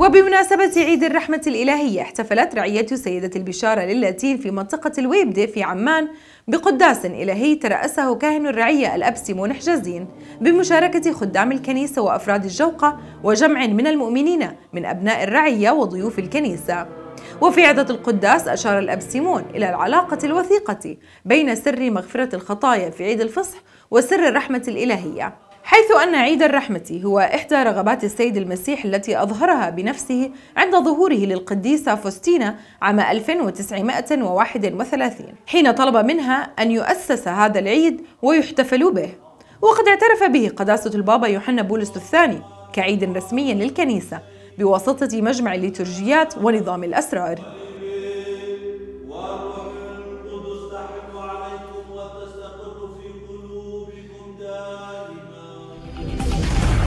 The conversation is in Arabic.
وبمناسبة عيد الرحمة الإلهية احتفلت رعية سيدة البشارة للاتين في منطقة الويبدة في عمان بقداس إلهي ترأسه كاهن الرعية الأب سيمون حجازين بمشاركة خدام الكنيسة وأفراد الجوقة وجمع من المؤمنين من أبناء الرعية وضيوف الكنيسة وفي عدة القداس أشار الأب سيمون إلى العلاقة الوثيقة بين سر مغفرة الخطايا في عيد الفصح وسر الرحمة الإلهية حيث أن عيد الرحمة هو إحدى رغبات السيد المسيح التي أظهرها بنفسه عند ظهوره للقديسة فوستينا عام 1931 حين طلب منها أن يؤسس هذا العيد ويحتفل به وقد اعترف به قداسة البابا يوحنا بولس الثاني كعيد رسمي للكنيسة بواسطة مجمع الليتورجيات ونظام الأسرار